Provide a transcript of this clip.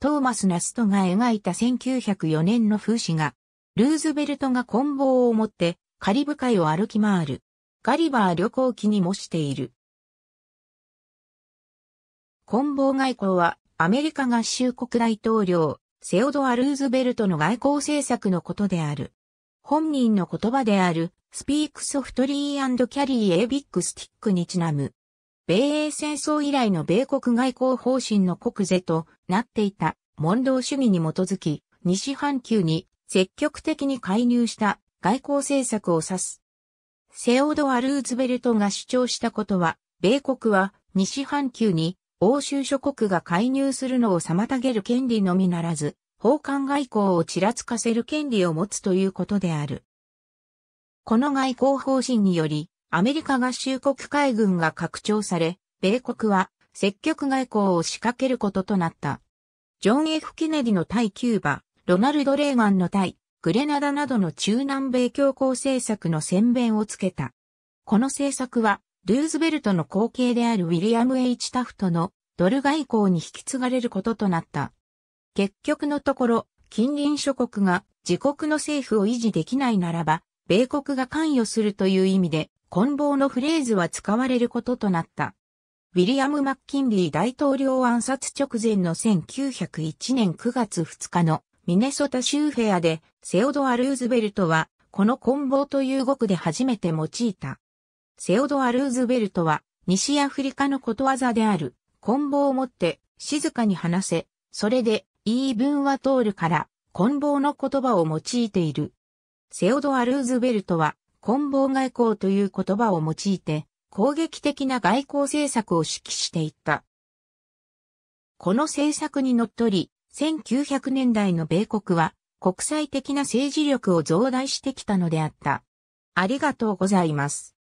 トーマス・ナストが描いた1904年の風刺画。ルーズベルトが棍棒を持ってカリブ海を歩き回る。ガリバー旅行記に模している。棍棒外交はアメリカ合衆国大統領セオドア・ルーズベルトの外交政策のことである。本人の言葉である、スピークソフトリーキャリー・エビック・スティックにちなむ。米英戦争以来の米国外交方針の国是となっていた、問答主義に基づき、西半球に積極的に介入した外交政策を指す。セオドア・ルーズベルトが主張したことは、米国は西半球に欧州諸国が介入するのを妨げる権利のみならず、法官外交をちらつかせる権利を持つということである。この外交方針により、アメリカ合衆国海軍が拡張され、米国は積極外交を仕掛けることとなった。ジョン・ F・ ケネディの対キューバ、ロナルド・レーガンの対グレナダなどの中南米強硬政策の宣弁をつけた。この政策は、ルーズベルトの後継であるウィリアム・ H・ タフトのドル外交に引き継がれることとなった。結局のところ、近隣諸国が自国の政府を維持できないならば、米国が関与するという意味で、棍棒のフレーズは使われることとなった。ウィリアム・マッキンリー大統領暗殺直前の1901年9月2日のミネソタ州フェアでセオドア・ルーズベルトはこの棍棒という語句で初めて用いた。セオドア・ルーズベルトは西アフリカのことわざである棍棒を持って静かに話せ、それで言い分は通るから棍棒の言葉を用いている。セオドア・ルーズベルトは棍棒外交という言葉を用いて、攻撃的な外交政策を指揮していった。この政策にのっとり、1900年代の米国は国際的な政治力を増大してきたのであった。ありがとうございます。